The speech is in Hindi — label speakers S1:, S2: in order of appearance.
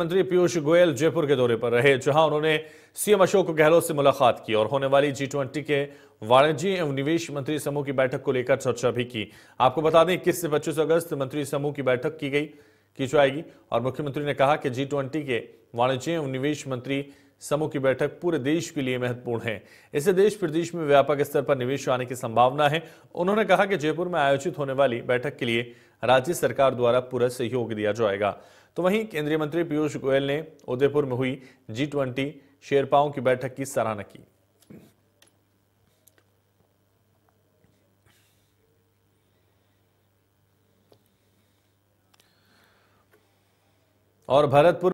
S1: मंत्री पीयूष गोयल जयपुर के दौरे पर रहे जहां उन्होंने सीएम अशोक गहलोत से मुलाकात की और होने वाली जी ट्वेंटी के वाणिज्य एवं निवेश मंत्री समूह की बैठक को लेकर चर्चा भी की आपको बता दें इक्कीस से पच्चीस अगस्त मंत्री समूह की बैठक की गई की जाएगी और मुख्यमंत्री ने कहा कि जी ट्वेंटी के वाणिज्य एवं निवेश मंत्री समूह की बैठक पूरे देश के लिए महत्वपूर्ण है इससे देश प्रदेश में व्यापक स्तर पर निवेश आने की संभावना है उन्होंने कहा कि जयपुर में आयोजित होने वाली बैठक के लिए राज्य सरकार द्वारा पूरा सहयोग दिया जाएगा तो वहीं केंद्रीय मंत्री पीयूष गोयल ने उदयपुर में हुई जी ट्वेंटी शेरपाओं की बैठक की सराहना की
S2: और भरतपुर